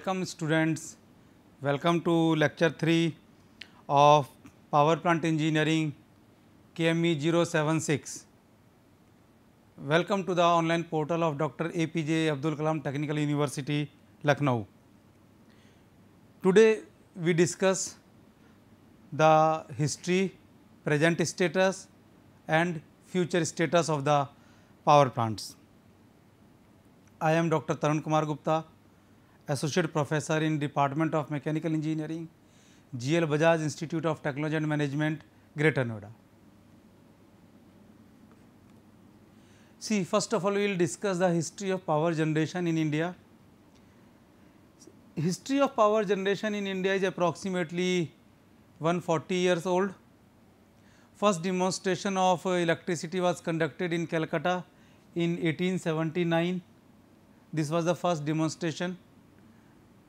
Welcome students welcome to lecture three of power plant engineering के M E zero seven six welcome to the online portal of doctor A P J Abdul Kalam technical university Lucknow today we discuss the history present status and future status of the power plants I am doctor Tarun Kumar Gupta Associate Professor in Department of Mechanical Engineering, GL Bajaj Institute of Technology and Management, Greater Noida. See, first of all, we will discuss the history of power generation in India. History of power generation in India is approximately 140 years old. First demonstration of uh, electricity was conducted in Calcutta in 1879. This was the first demonstration.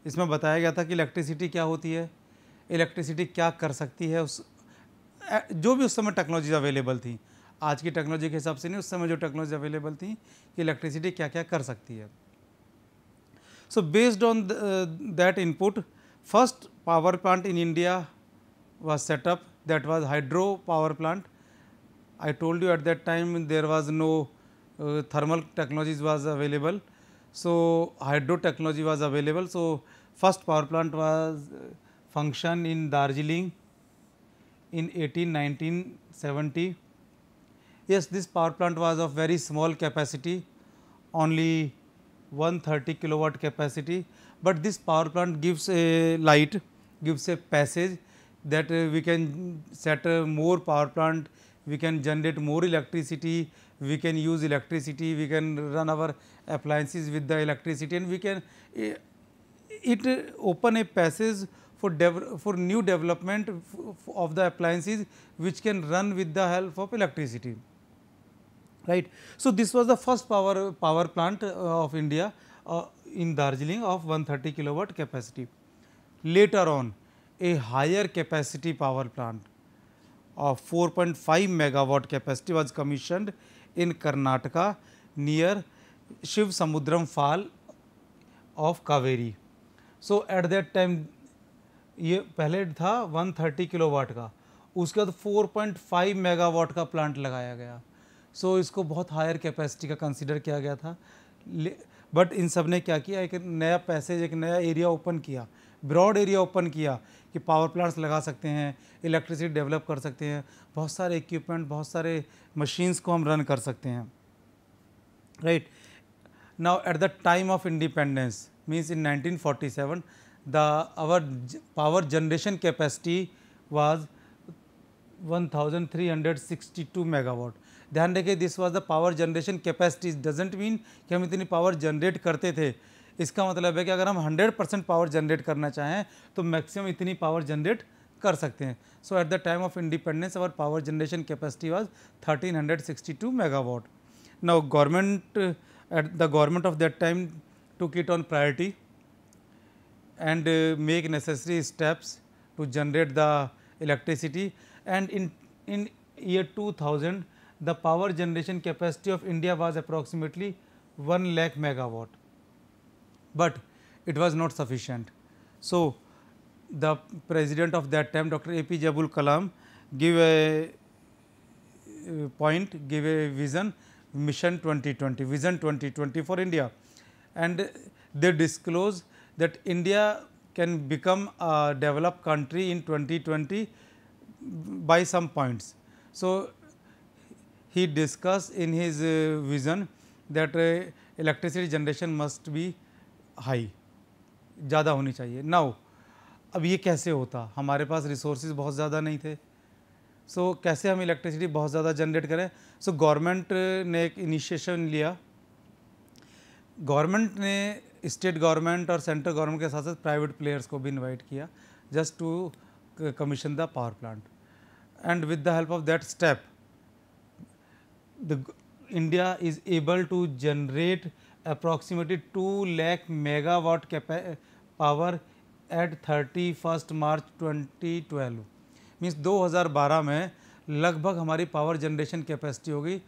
इसमें बताया गया था कि electricity क्या होती है electricity क्या कर सकती है उस जो भी उस समय टेक्नोलॉजीज अवेलेबल थी आज की टेक्नोलॉजी के हिसाब से नहीं उस समय जो टेक्नोलॉजी अवेलेबल थी कि इलेक्ट्रिसिटी क्या क्या कर सकती है so based on that input first power plant in India was set up that was hydro power plant I told you at that time there was no thermal technologies was available So, hydro technology was available. So, first power plant was uh, functioned in Darjeeling in 18 Yes, this power plant was of very small capacity, only 130 kilowatt capacity, but this power plant gives a light, gives a passage that uh, we can set a uh, more power plant, we can generate more electricity, we can use electricity, we can run our appliances with the electricity and we can eh, it open a passage for for new development of the appliances which can run with the help of electricity right so this was the first power power plant eh, of india uh, in darjeeling of 130 kilowatt capacity later on a higher capacity power plant of 4.5 megawatt capacity was commissioned in Karnataka near Shivasamudram fall of Kaveri so at that time ये पहले था 130 वाट का उसके बाद 4.5 megawatt का plant लगाया गया सो so, इसको बहुत हायर कैपेसिटी का कंसिडर किया गया था बट इन सब ने क्या किया एक नया पैसेज एक नया एरिया ओपन किया ब्रॉड एरिया ओपन किया कि पावर प्लांट्स लगा सकते हैं इलेक्ट्रिसिटी डेवलप कर सकते हैं बहुत सारे इक्विपमेंट बहुत सारे मशीन्स को हम रन कर सकते हैं right now at the time of independence means in 1947 the our power generation capacity was 1362 megawatt ध्यान रखिए this was the power generation capacity doesn't mean कि हम इतनी पावर जनरेट करते थे इसका मतलब है कि अगर हम 100 परसेंट पावर जनरेट करना चाहें तो मैक्सिमम इतनी पावर जनरेट कर सकते हैं so at the time of independence और power generation capacity was 1362 megawatt now government at the government of that time took it on priority and make necessary steps to generate the electricity and in in year two thousand the power generation capacity of India was approximately one lakh megawatt but it was not sufficient. So, the president of that time Dr. APJ Jabul Kalam give a point, give a vision mission 2020, vision 2020 for India and they disclose that India can become a developed country in 2020 by some points. So, he discussed in his uh, vision that uh, electricity generation must be high ज़्यादा होनी चाहिए now अब ये कैसे होता हमारे पास resources बहुत ज़्यादा नहीं थे सो so, कैसे हम इलेक्ट्रिसिटी बहुत ज़्यादा जनरेट करें सो so, गवर्नमेंट ने एक इनिशिएशन लिया गवर्नमेंट ने स्टेट गवर्नमेंट और सेंट्रल गवर्नमेंट के साथ साथ प्राइवेट प्लेयर्स को भी इनवाइट किया just to commission the power plant and with the help of that step the India is able to generate approximately two lakh megawatt power at thirty first March twenty twelve means दो हज़ार बारह में लगभग हमारी power generation capacity होगी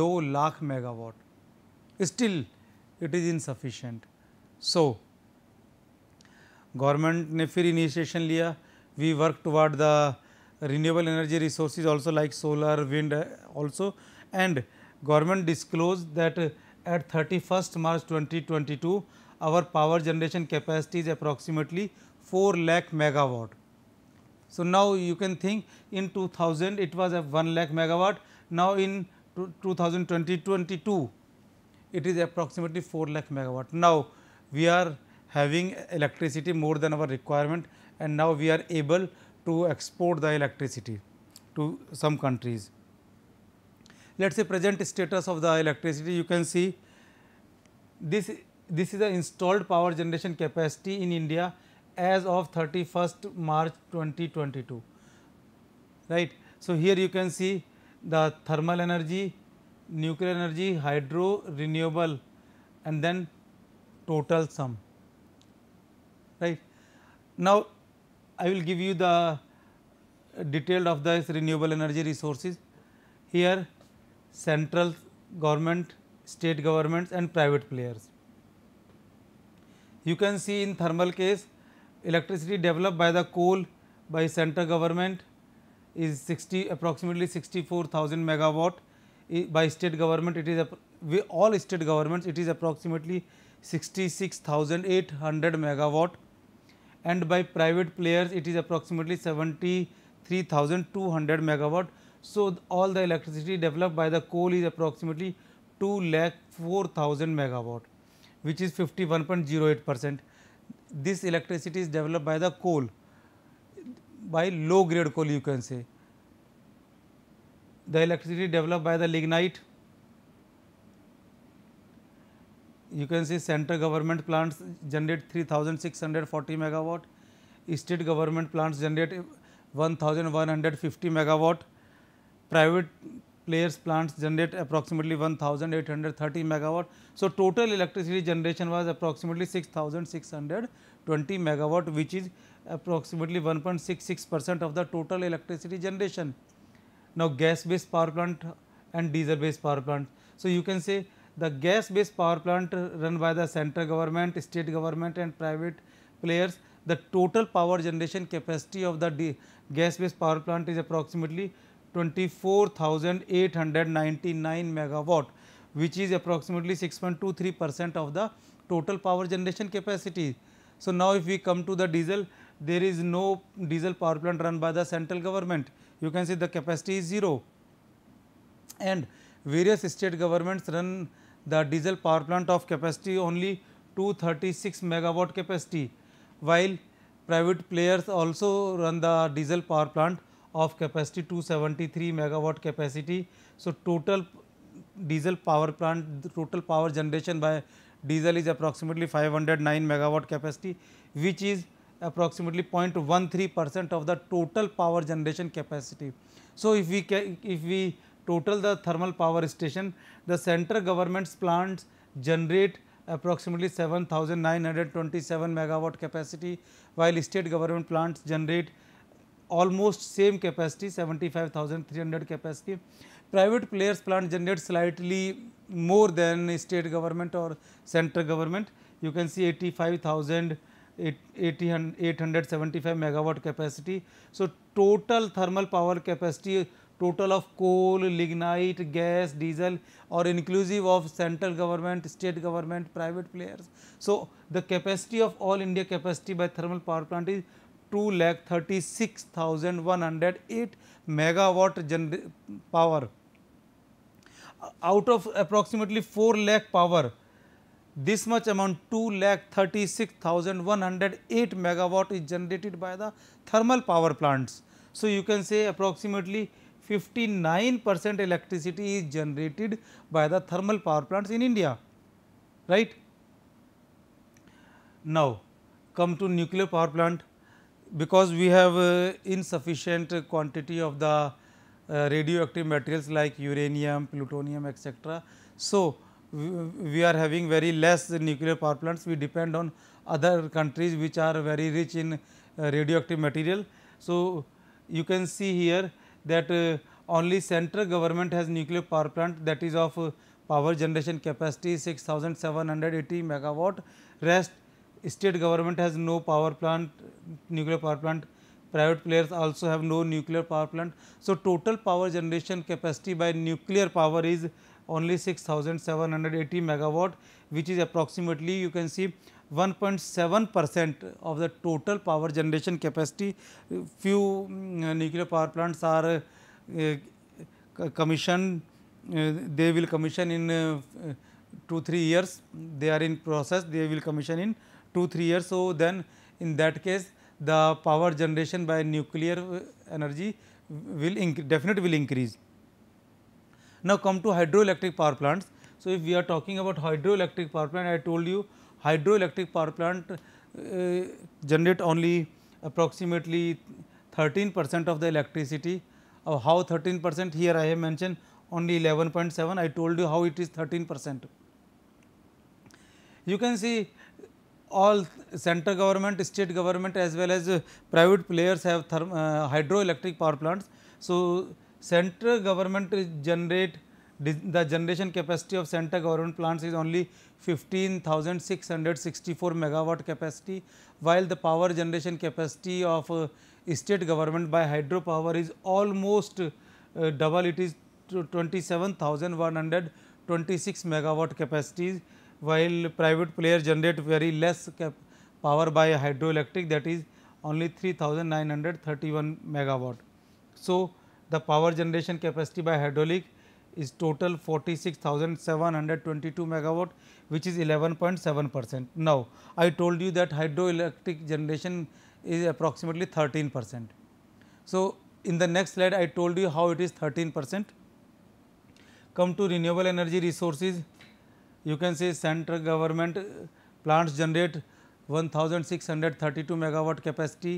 दो lakh megawatt still it is insufficient so government ने फिर इनिशिएशन लिया we work toward the renewable energy resources also like solar wind also and government disclose that at 31st March 2022, our power generation capacity is approximately 4 lakh megawatt. So, now you can think in 2000 it was a 1 lakh megawatt, now in 2020-22 it is approximately 4 lakh megawatt. Now, we are having electricity more than our requirement and now we are able to export the electricity to some countries let us say present status of the electricity you can see this this is the installed power generation capacity in India as of 31st March 2022 right. So, here you can see the thermal energy, nuclear energy, hydro, renewable and then total sum right. Now, I will give you the detailed of this renewable energy resources here central government, state governments and private players. You can see in thermal case electricity developed by the coal by central government is 60 approximately 64000 megawatt by state government it is all state governments it is approximately 66800 megawatt and by private players it is approximately 73200 megawatt So, all the electricity developed by the coal is approximately 2 lakh 4000 megawatt which is 51.08 percent. This electricity is developed by the coal by low grade coal you can say. The electricity developed by the lignite you can see central government plants generate 3640 megawatt, state government plants generate 1150 megawatt private players plants generate approximately 1830 megawatt. So, total electricity generation was approximately 6620 megawatt which is approximately 1.66 percent of the total electricity generation. Now, gas based power plant and diesel based power plant. So, you can say the gas based power plant run by the central government, state government and private players the total power generation capacity of the gas based power plant is approximately 24,899 megawatt which is approximately 6.23 percent of the total power generation capacity so now if we come to the diesel there is no diesel power plant run by the central government you can see the capacity is zero and various state governments run the diesel power plant of capacity only 236 megawatt capacity while private players also run the diesel power plant of capacity 273 megawatt capacity so total diesel power plant total power generation by diesel is approximately nine megawatt capacity which is approximately three percent of the total power generation capacity so if we if we total the thermal power station the central governments plants generate approximately seven megawatt capacity while state government plants generate almost same capacity five thousand three hundred capacity private players plant generate slightly more than state government और central government you can see eighty five eight hundred seventy five megawatt capacity so total thermal power capacity total of coal lignite gas diesel और inclusive of central government state government private players so the capacity of all India capacity by thermal power plant is 2 lakh 36,108 megawatt power. Out of approximately 4 lakh power, this much amount 2 lakh 36,108 megawatt is generated by the thermal power plants. So, you can say approximately 59 percent electricity is generated by the thermal power plants in India, right. Now, come to nuclear power plant because we have uh, insufficient quantity of the uh, radioactive materials like uranium, plutonium etc. So, we are having very less nuclear power plants, we depend on other countries which are very rich in uh, radioactive material. So, you can see here that uh, only central government has nuclear power plant that is of uh, power generation capacity 6780 megawatt, rest state government has no power plant nuclear power plant private players also have no nuclear power plant so total power generation capacity by nuclear power is only 6,780 megawatt which is approximately you can see 1.7 percent of the total power generation capacity few nuclear power plants are commission they will commission in two three years they are in process they will commission in 2 3 years. So, then in that case the power generation by nuclear uh, energy will definitely will increase. Now, come to hydroelectric power plants. So, if we are talking about hydroelectric power plant, I told you hydroelectric power plant uh, generate only approximately 13 percent of the electricity. Uh, how 13 percent? Here I have mentioned only 11.7. I told you how it is 13 percent. You can see all centre government, state government as well as uh, private players have uh, hydroelectric power plants. So, centre government generate the generation capacity of centre government plants is only 15,664 megawatt capacity, while the power generation capacity of uh, state government by hydropower is almost uh, double it is 27,126 megawatt capacities while private player generate very less power by hydroelectric that is only 3931 megawatt. So, the power generation capacity by hydraulic is total 46722 megawatt which is 11.7 percent. Now, I told you that hydroelectric generation is approximately 13 percent. So, in the next slide I told you how it is 13 percent. Come to renewable energy resources you can see central government plants generate 1632 megawatt capacity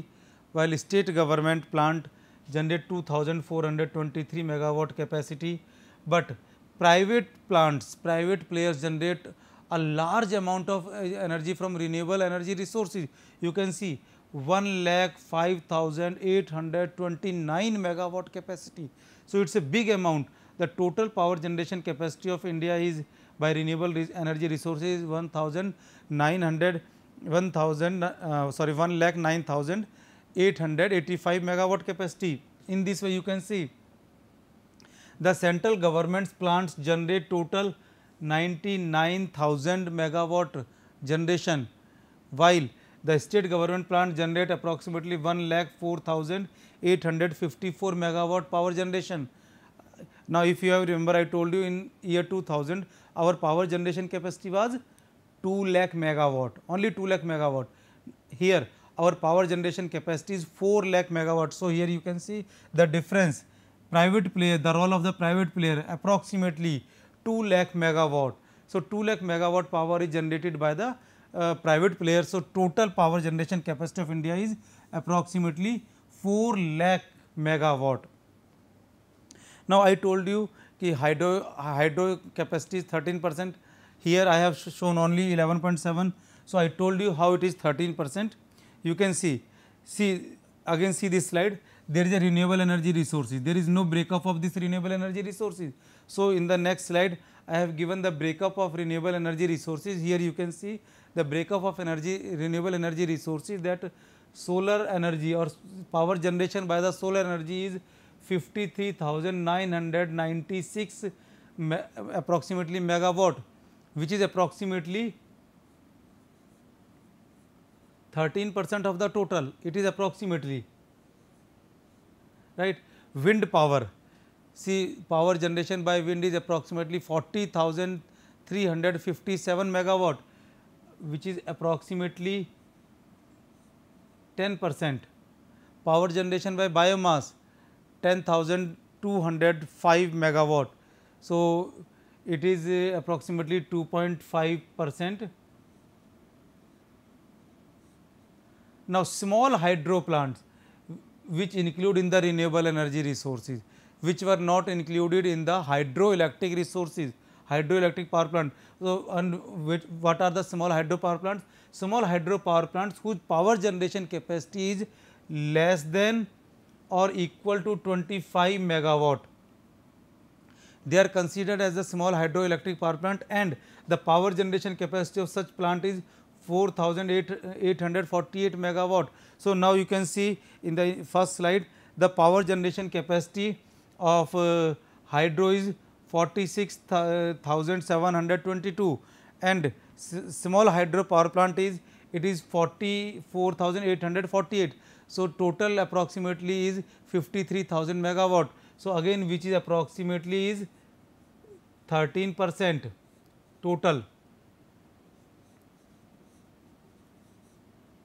while state government plant generate 2423 megawatt capacity, but private plants, private players generate a large amount of energy from renewable energy resources. You can see 1 lakh 5829 megawatt capacity. So, it is a big amount. The total power generation capacity of India is by renewable energy resources one thousand nine hundred one thousand sorry one lakh nine thousand eight hundred eighty five megawatt capacity in this way you can see the central government plants generate total ninety nine thousand megawatt generation while the state government plant generate approximately one lakh four thousand eight hundred fifty four megawatt power generation now if you have remember I told you in year two thousand our power generation capacity was 2 lakh megawatt, only 2 lakh megawatt. Here our power generation capacity is 4 lakh megawatt. So, here you can see the difference private player, the role of the private player approximately 2 lakh megawatt. So, 2 lakh megawatt power is generated by the uh, private player. So, total power generation capacity of India is approximately 4 lakh megawatt. Now, I told you uh, कि hydro hydro capacity thirteen percent here I have shown only eleven point seven so I told you how it is thirteen percent you can see see again see this slide there is a renewable energy resources there is no breakup of this renewable energy resources so in the next slide I have given the breakup of renewable energy resources here you can see the breakup of energy renewable energy resources that solar energy और power generation by the solar energy is 53,996 me approximately megawatt which is approximately 13 percent of the total it is approximately right wind power see power generation by wind is approximately 40357 megawatt which is approximately 10 percent power generation by biomass 10205 megawatt. So, it is uh, approximately 2.5 percent. Now, small hydro plants which include in the renewable energy resources which were not included in the hydroelectric resources hydroelectric power plant. So, and which, what are the small hydro power plants? Small hydro power plants whose power generation capacity is less than or equal to 25 megawatt. They are considered as a small hydroelectric power plant and the power generation capacity of such plant is 4848 megawatt. So, now you can see in the first slide the power generation capacity of uh, hydro is 46722 and small hydro power plant is it is 44848. So, total approximately is 53,000 megawatt. So, again which is approximately is 13 percent total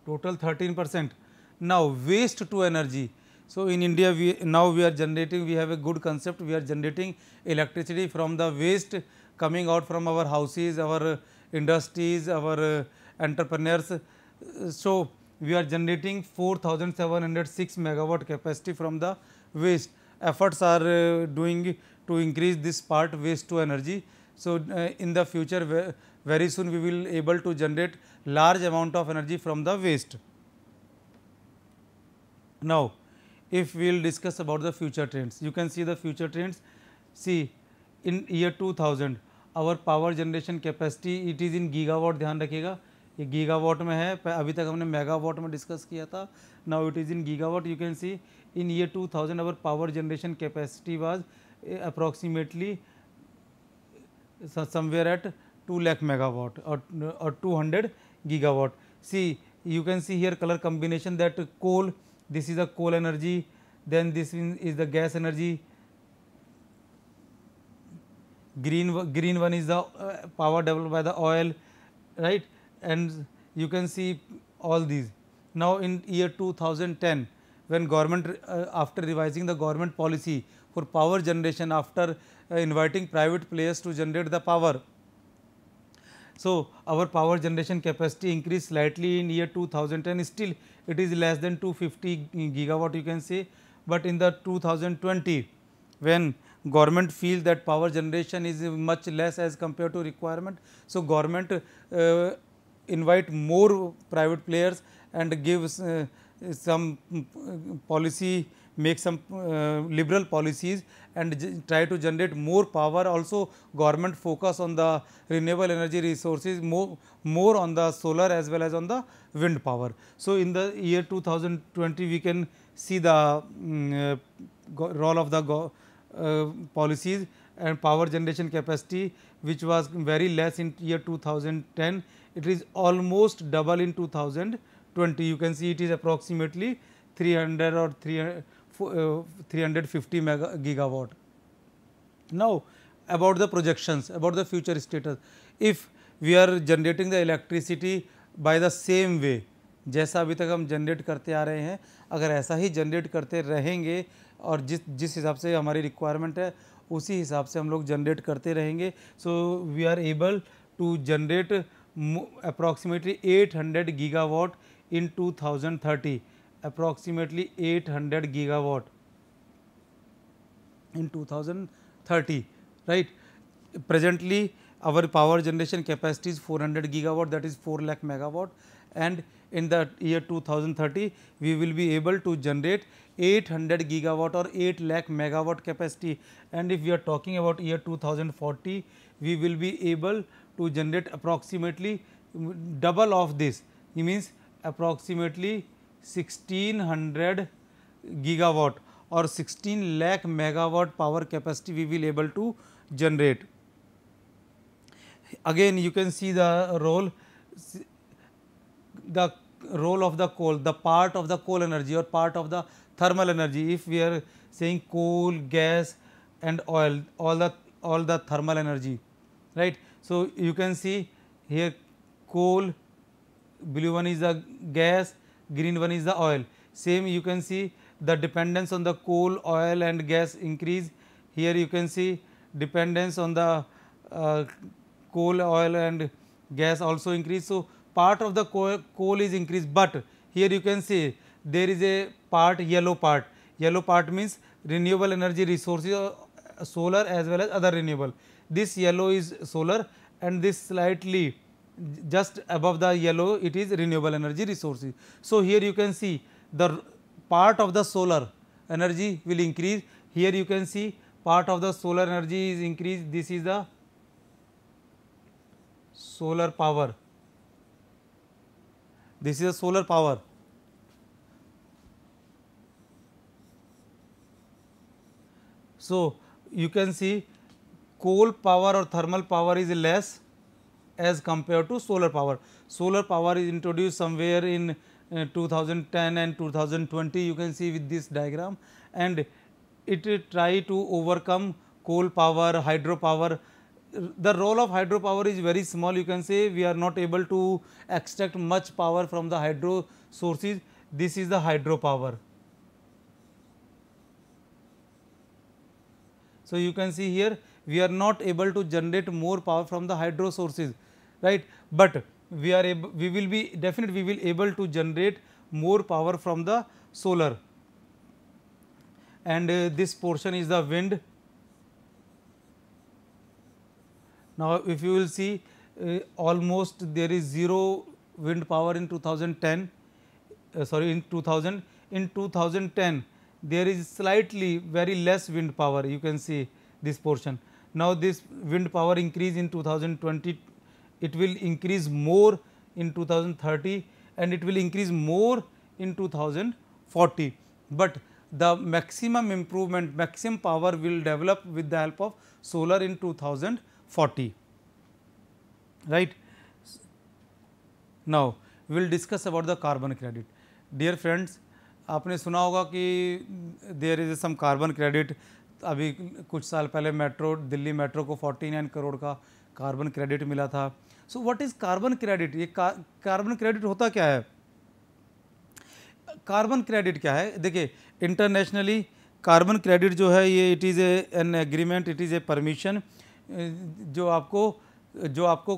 total 13 percent. Now, waste to energy. So, in India we now we are generating we have a good concept we are generating electricity from the waste coming out from our houses, our industries, our uh, entrepreneurs. So, we are generating four thousand seven hundred six megawatt capacity from the waste efforts are doing to increase this part waste to energy so in the future very soon we will able to generate large amount of energy from the waste now if we will discuss about the future trends you can see the future trends see in year two thousand our power generation capacity it is in gigawatt ध्यान रखिएगा ये gigawatt में है अभी तक हमने megawatt में discuss किया था now it is in gigawatt you can see in year two thousand our power generation capacity was approximately somewhere eight two lakh megawatt और two hundred gigawatt see you can see here colour combination that coal this is a coal energy then this is the gas energy green green one is the power develop by the oil right and you can see all these. Now, in year 2010 when government uh, after revising the government policy for power generation after uh, inviting private players to generate the power. So, our power generation capacity increased slightly in year 2010 still it is less than 250 gigawatt you can say, but in the 2020 when government feel that power generation is much less as compared to requirement. So, government uh, invite more private players and give uh, some uh, policy make some uh, liberal policies and try to generate more power also government focus on the renewable energy resources more more on the solar as well as on the wind power so in the year 2020 we can see the um, uh, role of the uh, policies and power generation capacity which was very less in year 2010 it is almost double in 2020. You can see it is approximately 300 or 300, uh, 350 mega gigawatt. Now, about the projections, about the future status. If we are generating the electricity by the same way, जैसा अभी तक हम generate करते आ रहे हैं अगर ऐसा ही generate करते रहेंगे और जिस जिस हिसाब से हमारी रिक्वायरमेंट है उसी हिसाब से हम लोग जनरेट करते रहेंगे so we are able to generate approximately 800 gigawatt in 2030 approximately 800 gigawatt in 2030 right presently our power generation capacity is 400 gigawatt that is 4 lakh megawatt and in the year 2030 we will be able to generate 800 gigawatt or 8 lakh megawatt capacity and if we are talking about year 2040 we will be able to generate approximately double of this it means approximately 1600 gigawatt or 16 lakh megawatt power capacity we will able to generate. Again you can see the role the role of the coal the part of the coal energy or part of the thermal energy if we are saying coal gas and oil all the all the thermal energy right So, you can see here coal, blue one is the gas, green one is the oil. Same you can see the dependence on the coal, oil and gas increase. Here you can see dependence on the uh, coal, oil and gas also increase. So, part of the coal, coal is increased, but here you can see there is a part yellow part. Yellow part means renewable energy resources, solar as well as other renewable. this yellow is solar and this slightly just above the yellow it is renewable energy resources. So, here you can see the part of the solar energy will increase here you can see part of the solar energy is increased this is the solar power this is the solar power so you can see coal power or thermal power is less as compared to solar power. Solar power is introduced somewhere in uh, 2010 and 2020 you can see with this diagram and it uh, try to overcome coal power, hydro power. The role of hydro power is very small you can say we are not able to extract much power from the hydro sources. This is the hydro power. So, you can see here we are not able to generate more power from the hydro sources, right. But we are able, we will be definite we will able to generate more power from the solar and uh, this portion is the wind. Now, if you will see uh, almost there is 0 wind power in 2010 uh, sorry in 2000 in 2010 there is slightly very less wind power you can see this portion now, this wind power increase in 2020, it will increase more in 2030 and it will increase more in 2040. But the maximum improvement, maximum power will develop with the help of solar in 2040, right. Now, we will discuss about the carbon credit. Dear friends, आपने सुना होगा कि there is some carbon credit. अभी कुछ साल पहले metro Delhi metro को 49 करोड़ का कार्बन क्रेडिट मिला था so what is carbon credit ये कार्बन क्रेडिट होता क्या है कार्बन क्रेडिट क्या है देखिए इंटरनेशनली कार्बन क्रेडिट जो है ये it is an agreement it is a permission जो आपको जो आपको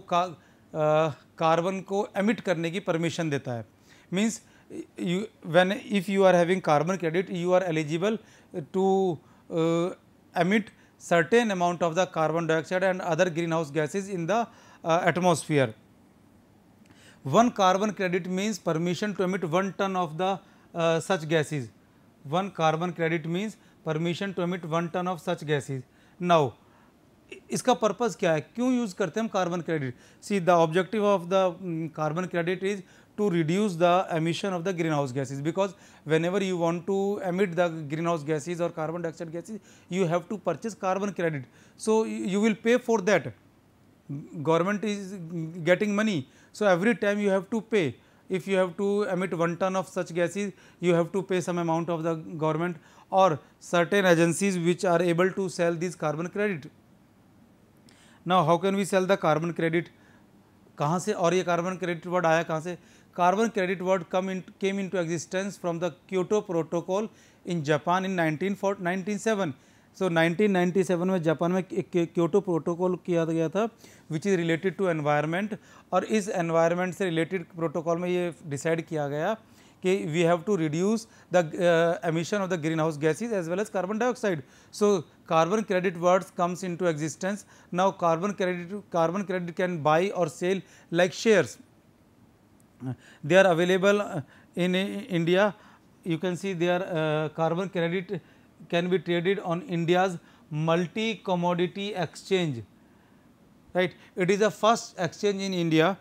कार्बन को एमिट करने की परमिशन देता है means you when if you are having carbon credit you are eligible to uh, emit certain amount of the carbon dioxide and other greenhouse gases in the uh, atmosphere. One carbon credit means permission to emit 1 ton of the uh, such gases. One carbon credit means permission to emit 1 ton of such gases. Now, इसका purpose क्या है क्यों use करते हैं हम carbon credit see the objective of the carbon credit is to reduce the emission of the green house gases because whenever you want to emit the green house gases और carbon dioxide gases you have to purchase carbon credit so you will pay for that government is getting money so every time you have to pay if you have to emit one ton of such gases you have to pay some amount of the government और certain agencies which are able to sell these carbon credit ना how can we sell the carbon credit कहाँ से और ये carbon credit word आया कहाँ से carbon credit word come in came into existence from the Kyoto protocol in Japan in nineteen four nineteen seven so nineteen ninety seven में Japan में Kyoto protocol किया गया था which is related to environment और इस environment से related protocol में ये डिसाइड किया गया कि we have to reduce the emission of the green house gases as well as carbon dioxide so carbon credit words comes into existence. Now, carbon credit carbon credit can buy or sell like shares. They are available uh, in India. You can see their uh, carbon credit can be traded on India's multi commodity exchange. Right? It is the first exchange in India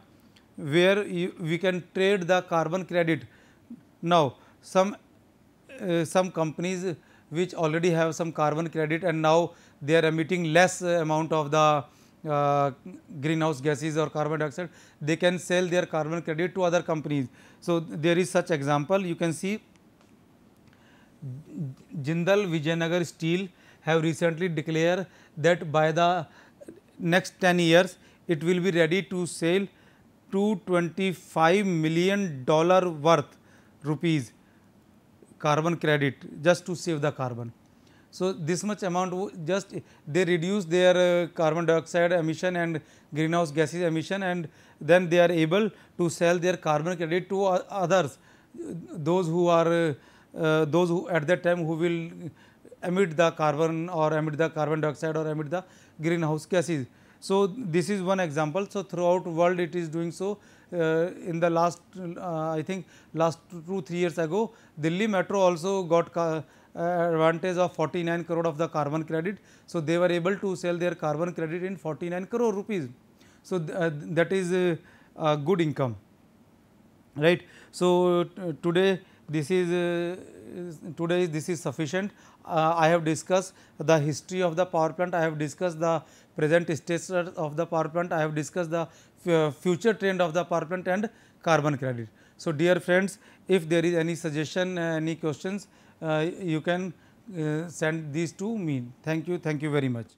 where you, we can trade the carbon credit. Now, some uh, some companies which already have some carbon credit and now they are emitting less uh, amount of the uh, greenhouse gases or carbon dioxide, they can sell their carbon credit to other companies. So, there is such example you can see Jindal Vijayanagar Steel have recently declared that by the next 10 years it will be ready to sell 225 million dollar worth rupees carbon credit just to save the carbon. So, this much amount just they reduce their uh, carbon dioxide emission and greenhouse gases emission and then they are able to sell their carbon credit to others those who are uh, those who at that time who will emit the carbon or emit the carbon dioxide or emit the greenhouse gases. So, this is one example. So, throughout world it is doing so. Uh, in the last uh, I think last 2 3 years ago Delhi metro also got uh, advantage of 49 crore of the carbon credit. So, they were able to sell their carbon credit in 49 crore rupees. So, th uh, that is uh, a good income right. So, today this is uh, today this is sufficient. Uh, I have discussed the history of the power plant, I have discussed the present status of the power plant, I have discussed the future trend of the power plant and carbon credit. So, dear friends, if there is any suggestion, uh, any questions, uh, you can uh, send these to me. Thank you, thank you very much.